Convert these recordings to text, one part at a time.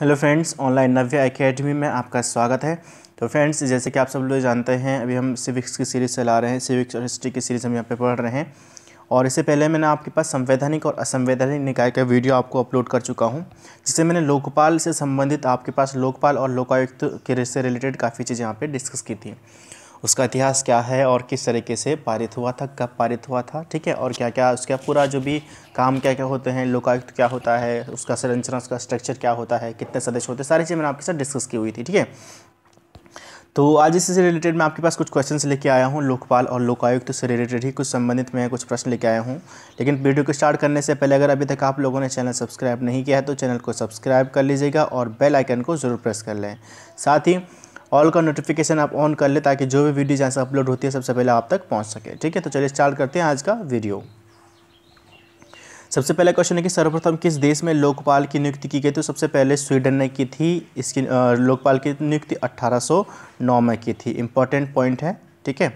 hello friends online Navya academy में आपका स्वागत है तो फ्रेंड्स जैसे कि आप सब लोग जानते हैं अभी हम सिविक्स की सीरीज़ चला रहे हैं सिविक्स और हिस्ट्री की सीरीज़ हम यहाँ पे पढ़ रहे हैं और इससे पहले मैंने आपके पास संवैधानिक और असंवैधानिक निकाय का वीडियो आपको अपलोड कर चुका हूँ जिससे मैंने लोकपाल से संबंधित आपके पास लोकपाल और लोकायुक्त के से रिलेटेड काफ़ी चीज़ें यहाँ पर डिस्कस की थी उसका इतिहास क्या है और किस तरीके से पारित हुआ था कब पारित हुआ था ठीक है और क्या क्या उसका पूरा जो भी काम क्या क्या होते हैं लोकायुक्त क्या होता है उसका संरचना उसका स्ट्रक्चर क्या होता है कितने सदस्य होते हैं सारी चीज़ें मैंने आपके साथ डिस्कस की हुई थी ठीक है तो आज इससे रिलेटेड मैं आपके पास कुछ क्वेश्चंस लेके आया हूँ लोकपाल और लोकायुक्त तो से रिलेटेड ही कुछ संबंधित मैं कुछ प्रश्न लेके आया हूँ लेकिन वीडियो को स्टार्ट करने से पहले अगर अभी तक आप लोगों ने चैनल सब्सक्राइब नहीं किया है तो चैनल को सब्सक्राइब कर लीजिएगा और बेल आइकन को ज़रूर प्रेस कर लें साथ ही ऑल का नोटिफिकेशन आप ऑन कर ले ताकि जो भी वीडियो जहाँ से अपलोड होती है सबसे पहले आप तक पहुँच सके ठीक है तो चलिए स्टार्ट करते हैं आज का वीडियो सबसे पहला क्वेश्चन है कि सर्वप्रथम किस देश में लोकपाल की नियुक्ति की गई तो सबसे पहले स्वीडन ने की थी इसकी लोकपाल की नियुक्ति 1809 में की थी इम्पॉर्टेंट पॉइंट है ठीक है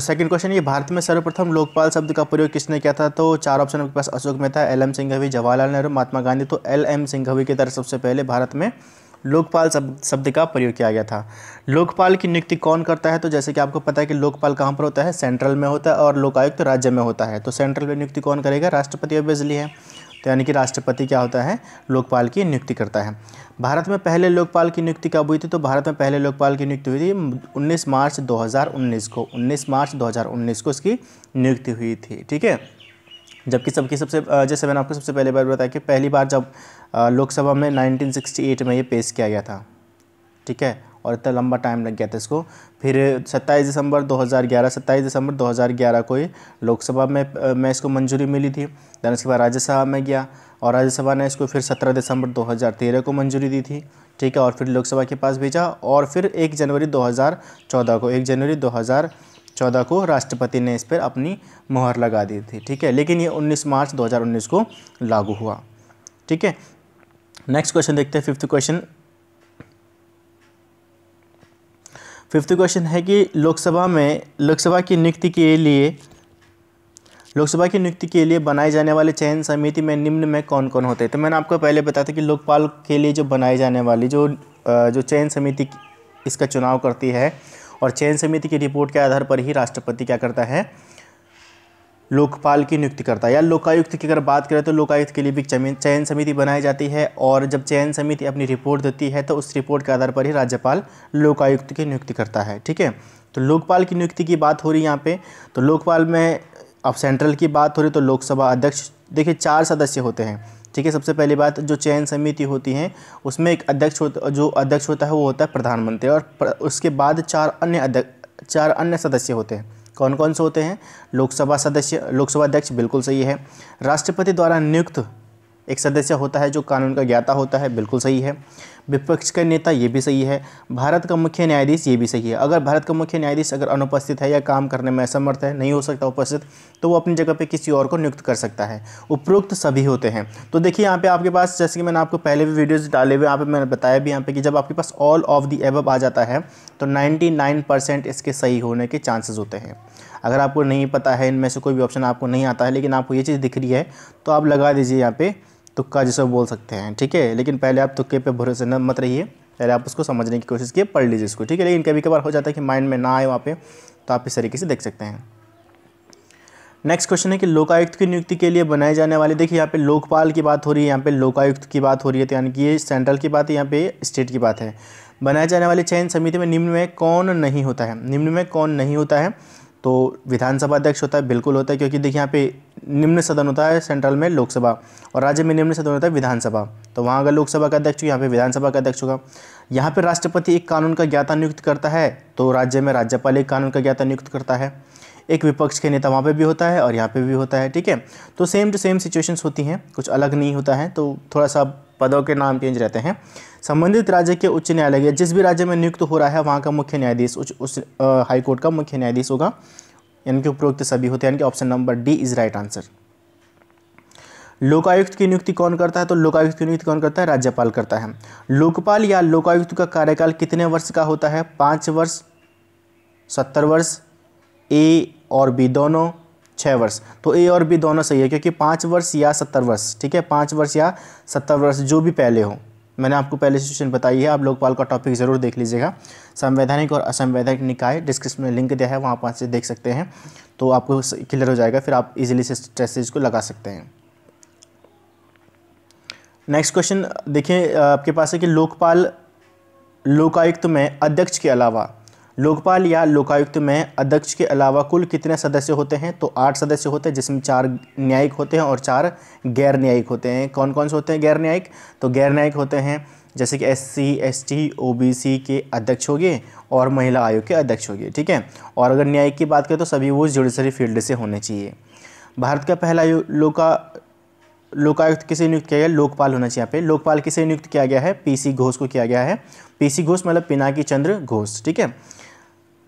सेकंड क्वेश्चन ये भारत में सर्वप्रथम लोकपाल शब्द का प्रयोग किसने किया था तो चार ऑप्शन आपके पास अशोक मेहता एल एम सिंघवी जवाहरलाल नेहरू महात्मा गांधी तो एल एम सिंघवी की तरह सबसे पहले भारत में लोकपाल शब्द का प्रयोग किया गया था लोकपाल की नियुक्ति कौन करता है तो जैसे कि आपको पता है कि लोकपाल कहाँ पर होता है सेंट्रल में होता है और लोकायुक्त तो राज्य में होता है तो सेंट्रल में नियुक्ति कौन करेगा राष्ट्रपति ऑब्वियसली है तो यानी कि राष्ट्रपति क्या होता है लोकपाल की नियुक्ति करता है भारत में पहले लोकपाल की नियुक्ति कब हुई थी तो भारत में पहले लोकपाल की नियुक्ति हुई थी 19 मार्च 2019 को 19 मार्च 2019 को इसकी नियुक्ति हुई थी ठीक है जबकि सबकी सबसे जैसे मैंने आपको सबसे पहले बार बताया कि पहली बार जब लोकसभा में 1968 में ये पेश किया गया था ठीक है और इतना लंबा टाइम लग गया था इसको फिर 27 दिसंबर 2011 27 दिसंबर 2011 को ही लोकसभा में मैं इसको मंजूरी मिली थी दैन उसके बाद राज्यसभा में गया और राज्यसभा ने इसको फिर 17 दिसंबर 2013 को मंजूरी दी थी ठीक है और फिर लोकसभा के पास भेजा और फिर एक जनवरी 2014 को एक जनवरी 2014 को राष्ट्रपति ने इस पर अपनी मोहर लगा दी थी ठीक है लेकिन ये 19 मार्च 2019 को लागू हुआ ठीक है नेक्स्ट क्वेश्चन देखते हैं फिफ्थ क्वेश्चन फिफ्थ क्वेश्चन है कि लोकसभा में लोकसभा की नियुक्ति के लिए लोकसभा की नियुक्ति के लिए बनाए जाने वाले चयन समिति में निम्न में कौन कौन होते हैं तो मैंने आपको पहले बताया था कि लोकपाल के लिए जो बनाई जाने वाली जो जो चयन समिति इसका चुनाव करती है और चयन समिति की रिपोर्ट के आधार पर ही राष्ट्रपति क्या करता है लोकपाल की नियुक्ति करता है या लोकायुक्त की अगर बात करें तो लोकायुक्त के लिए भी चयन समिति बनाई जाती है और जब चयन समिति अपनी रिपोर्ट देती है तो उस रिपोर्ट के आधार पर ही राज्यपाल लोकायुक्त की नियुक्ति करता है ठीक है तो लोकपाल की नियुक्ति की बात हो रही है यहाँ पे तो लोकपाल में अब सेंट्रल की बात हो रही तो लोकसभा अध्यक्ष देखिए चार सदस्य होते हैं ठीक है सबसे पहली बात जो चयन समिति होती है उसमें एक अध्यक्ष होता जो अध्यक्ष होता है वो होता है प्रधानमंत्री और उसके बाद चार अन्य अध्यक्ष चार अन्य सदस्य होते हैं कौन कौन से होते हैं लोकसभा सदस्य लोकसभा अध्यक्ष बिल्कुल सही है राष्ट्रपति द्वारा नियुक्त एक सदस्य होता है जो कानून का ज्ञाता होता है बिल्कुल सही है विपक्ष का नेता ये भी सही है भारत का मुख्य न्यायाधीश ये भी सही है अगर भारत का मुख्य न्यायाधीश अगर अनुपस्थित है या काम करने में असमर्थ है नहीं हो सकता उपस्थित तो वो अपनी जगह पर किसी और को नियुक्त कर सकता है उपरोक्त सभी होते हैं तो देखिए यहाँ पे आपके पास जैसे कि मैंने आपको पहले भी वीडियोज़ डाले हुए यहाँ पर मैंने बताया भी यहाँ पे कि जब आपके पास ऑल ऑफ दी एब आ जाता है तो नाइन्टी इसके सही होने के चांसेज होते हैं अगर आपको नहीं पता है इनमें से कोई भी ऑप्शन आपको नहीं आता है लेकिन आपको ये चीज़ दिख रही है तो आप लगा दीजिए यहाँ पर तुक्का जिसे बोल सकते हैं ठीक है लेकिन पहले आप तुक्के पे भरोसे न मत रहिए पहले आप उसको समझने की कोशिश किए पढ़ लीजिए इसको ठीक है लेकिन कभी कभार हो जाता है कि माइंड में ना आए वहाँ पे तो आप इस तरीके से देख सकते हैं नेक्स्ट क्वेश्चन है कि लोकायुक्त की नियुक्ति के लिए बनाए जाने वाले देखिए यहाँ पे लोकपाल की बात हो रही है यहाँ पे लोकायुक्त की बात हो रही है तो यानी कि ये सेंट्रल की बात है यहाँ पे स्टेट की बात है बनाए जाने वाली चयन समिति में निम्न में कौन नहीं होता है निम्न में कौन नहीं होता है तो विधानसभा अध्यक्ष होता है बिल्कुल होता है क्योंकि देखिए यहाँ पे निम्न सदन होता है सेंट्रल में लोकसभा और राज्य में निम्न सदन होता है विधानसभा तो वहाँ अगर लोकसभा का अध्यक्ष यहाँ पे विधानसभा का अध्यक्ष होगा यहाँ पे राष्ट्रपति एक कानून का ज्ञाता नियुक्त करता है तो राज्य में राज्यपाल एक कानून का ज्ञाता नियुक्त करता है एक विपक्ष के नेता वहाँ पे भी होता है और यहाँ पे भी होता है ठीक है तो सेम टू सेम सिचुएशन होती हैं कुछ अलग नहीं होता है तो थोड़ा सा पदों के नाम चेंज रहते हैं संबंधित राज्य के उच्च न्यायालय जिस भी राज्य में नियुक्त हो रहा है वहाँ का मुख्य न्यायाधीश उच्च उस हाईकोर्ट का मुख्य न्यायाधीश होगा यानी कि उपरोक्त सभी होते हैं यानी कि option number D is right answer Lokayukta की नियुक्ति कौन करता है तो लोकायुक्त की नियुक्ति कौन करता है राज्यपाल करता है लोकपाल या लोकायुक्त का कार्यकाल कितने वर्ष का होता है पाँच वर्ष सत्तर वर्ष ए और बी दोनों छः वर्ष तो ए और बी दोनों सही है क्योंकि पाँच वर्ष या सत्तर वर्ष ठीक है पाँच वर्ष या सत्तर वर्ष जो भी पहले हो मैंने आपको पहले सिचुएशन बताई है आप लोकपाल का टॉपिक ज़रूर देख लीजिएगा संवैधानिक और असंवैधानिक निकाय डिस्क्रिप्शन में लिंक दिया है वहाँ पर से देख सकते हैं तो आपको क्लियर हो जाएगा फिर आप इजीली से स्ट्रेसेज को लगा सकते हैं नेक्स्ट क्वेश्चन देखिए आपके पास है कि लोकपाल लोकायुक्त में अध्यक्ष के अलावा लोकपाल या लोकायुक्त में अध्यक्ष के अलावा कुल कितने सदस्य होते हैं तो आठ सदस्य होते हैं जिसमें चार न्यायिक होते हैं और चार गैर न्यायिक होते हैं कौन कौन से होते हैं गैर न्यायिक तो गैर न्यायिक होते हैं जैसे कि S C S T O B C के अध्यक्ष होंगे और महिला आयोग के अध्यक्ष होंगे ठीक है और अगर न्यायिक की बात करें तो सभी वो जुडिशरी फील्ड से होने चाहिए भारत का पहला लोका लोकायुक्त किसे नियुक्त किया गया लोकपाल होना चाहिए यहाँ पे लोकपाल किसे नियुक्त किया गया है पीसी घोष को किया गया है पीसी घोष मतलब पिनाकी चंद्र घोष ठीक है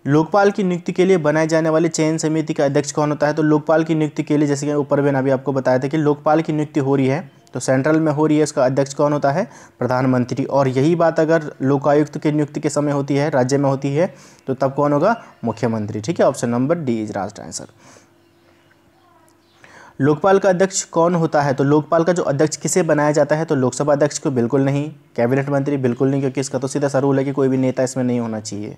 लोकपाल की नियुक्ति के लिए बनाए जाने वाले चयन समिति का अध्यक्ष कौन होता है तो लोकपाल की नियुक्ति के लिए जैसे कि ऊपर मैंने अभी आपको बताया था कि लोकपाल की नियुक्ति हो रही है तो सेंट्रल में हो रही है उसका अध्यक्ष कौन होता है प्रधानमंत्री और यही बात अगर लोकायुक्त की नियुक्ति के समय होती है राज्य में होती है तो तब कौन होगा मुख्यमंत्री ठीक है ऑप्शन नंबर डी इज राष्ट्र आंसर लोकपाल का अध्यक्ष कौन होता है तो लोकपाल का जो अध्यक्ष किसे बनाया जाता है तो लोकसभा अध्यक्ष को बिल्कुल नहीं कैबिनेट मंत्री बिल्कुल नहीं क्योंकि इसका तो सीधा सा रूल है कि कोई भी नेता इसमें नहीं होना चाहिए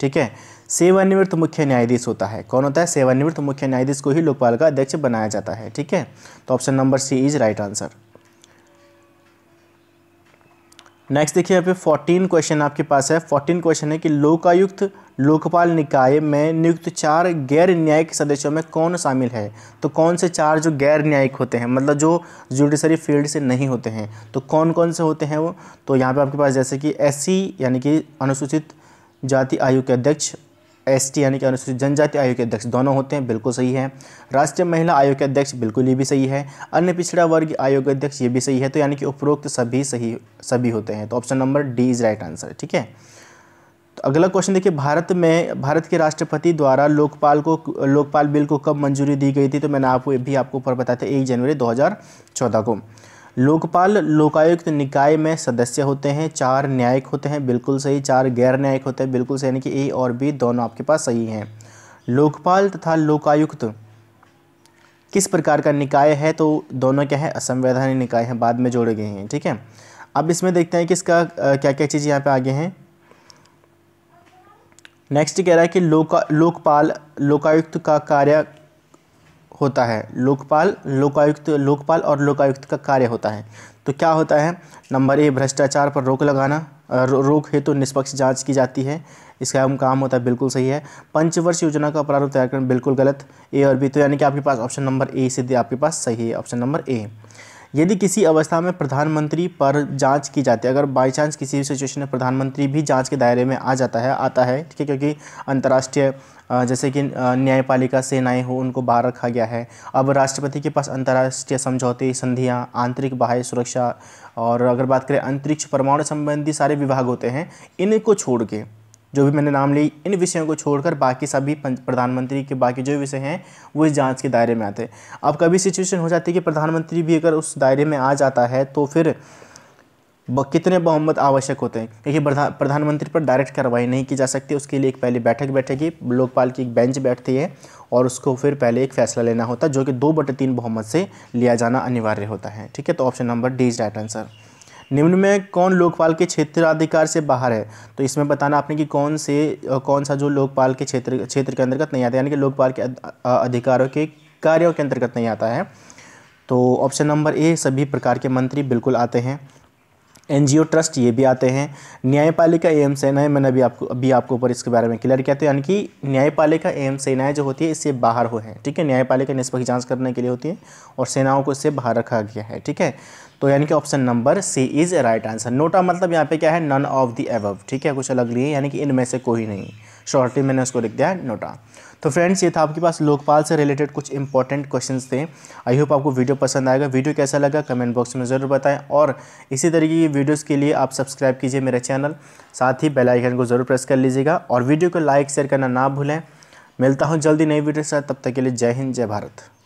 ठीक है सेवानिवृत्त मुख्य न्यायाधीश होता है कौन होता है सेवानिवृत्त मुख्य न्यायाधीश को ही लोकपाल का अध्यक्ष बनाया जाता है ठीक है तो option number C is right answer next देखिए यहाँ पे फोर्टीन क्वेश्चन आपके पास है फोर्टीन क्वेश्चन है कि लोकायुक्त लोकपाल निकाय में नियुक्त चार गैर न्यायिक सदस्यों में कौन शामिल है तो कौन से चार जो गैर न्यायिक होते हैं मतलब जो जुडिशरी फील्ड से नहीं होते हैं तो कौन कौन से होते हैं वो तो यहाँ पे आपके पास जैसे कि एस यानी कि अनुसूचित जाति आयोग के अध्यक्ष एसटी यानी कि अनुसूचित जनजाति आयोग के अध्यक्ष दोनों होते हैं बिल्कुल सही है राष्ट्रीय महिला आयोग के अध्यक्ष बिल्कुल ये भी सही है अन्य पिछड़ा वर्ग आयोग के अध्यक्ष ये भी सही है तो यानी कि उपरोक्त सभी सही सभी होते हैं तो option number D is right answer ठीक है तो अगला क्वेश्चन देखिए भारत में भारत के राष्ट्रपति द्वारा लोकपाल को लोकपाल बिल को कब मंजूरी दी गई थी तो मैंने आपको भी आपको ऊपर बताया था एक जनवरी दो को लोकपाल लोकायुक्त निकाय में सदस्य होते हैं चार न्यायिक होते हैं बिल्कुल सही चार गैर न्यायिक होते हैं बिल्कुल सही यानी कि ए और बी दोनों आपके पास सही हैं लोकपाल तथा लोकायुक्त किस प्रकार का निकाय है तो दोनों क्या है असंवैधानिक निकाय हैं बाद में जोड़े गए हैं ठीक है अब इसमें देखते हैं कि इसका क्या क्या चीज़ यहाँ पे आगे हैं नेक्स्ट कह रहा है कि लोका लोकपाल लोकायुक्त का कार्य होता है लोकपाल लोकायुक्त लोकपाल और लोकायुक्त का कार्य होता है तो क्या होता है नंबर ए भ्रष्टाचार पर रोक लगाना रोक हेतु तो निष्पक्ष जांच की जाती है इसका हम काम होता है बिल्कुल सही है पंचवर्ष योजना का प्रारूप तैयार करना बिल्कुल गलत ए और बी तो यानी कि आपके पास ऑप्शन नंबर ए से आपके पास सही है ऑप्शन नंबर ए यदि किसी अवस्था में प्रधानमंत्री पर जांच की जाती है अगर बाई चांस किसी भी सिचुएशन में प्रधानमंत्री भी जांच के दायरे में आ जाता है आता है ठीक है क्योंकि अंतर्राष्ट्रीय जैसे कि न्यायपालिका सेनाएं हो उनको बाहर रखा गया है अब राष्ट्रपति के पास अंतर्राष्ट्रीय समझौते संधियां आंतरिक बाह्य सुरक्षा और अगर बात करें अंतरिक्ष परमाणु संबंधी सारे विभाग होते हैं इनको छोड़ के जो भी मैंने नाम ली इन विषयों को छोड़कर बाकी सभी प्रधानमंत्री के बाकी जो विषय हैं वो इस जांच के दायरे में आते हैं अब कभी सिचुएशन हो जाती है कि प्रधानमंत्री भी अगर उस दायरे में आ जाता है तो फिर कितने बहुमत आवश्यक होते हैं क्योंकि प्रधानमंत्री पर डायरेक्ट कार्रवाई नहीं की जा सकती उसके लिए एक पहले बैठक बैठेगी लोकपाल की एक बेंच बैठती है और उसको फिर पहले एक फैसला लेना होता है जो कि दो बटे तीन बहुमत से लिया जाना अनिवार्य होता है ठीक है तो option number D is right answer निम्न में कौन लोकपाल के क्षेत्राधिकार से बाहर है तो इसमें बताना आपने कि कौन से कौन सा जो लोकपाल के क्षेत्र क्षेत्र के अंतर्गत नहीं आता यानी कि लोकपाल के अधिकारों के कार्यों के अंतर्गत नहीं आता है तो ऑप्शन नंबर ए सभी प्रकार के मंत्री बिल्कुल आते हैं एनजीओ ट्रस्ट ये भी आते हैं न्यायपालिका एम सेनाएं मैंने अभी आपको अभी आपको ऊपर इसके बारे में क्लियर किया था यानी कि न्यायपालिका एम सेनाएं जो होती है इससे बाहर हो हैं ठीक है न्यायपालिका निष्पक्ष जांच करने के लिए होती है और सेनाओं को इससे बाहर रखा गया है ठीक है तो यानी कि option number C is right answer NOTA मतलब यहाँ पे क्या है नन ऑफ द एव ठीक है कुछ अलग नहीं है यानी कि इनमें से कोई नहीं शॉर्टली मैंने उसको लिख दिया है नोटा तो फ्रेंड्स ये था आपके पास लोकपाल से रिलेटेड कुछ इंपॉर्टेंट क्वेश्चन थे आई होप आपको वीडियो पसंद आएगा वीडियो कैसा लगा कमेंट बॉक्स में ज़रूर बताएं और इसी तरीके की वीडियोज़ के लिए आप सब्सक्राइब कीजिए मेरा चैनल साथ ही बेलाइकन को ज़रूर प्रेस कर लीजिएगा और वीडियो को लाइक शेयर करना ना भूलें मिलता हूँ जल्दी नई वीडियो के साथ तब तक के लिए जय हिंद जय भारत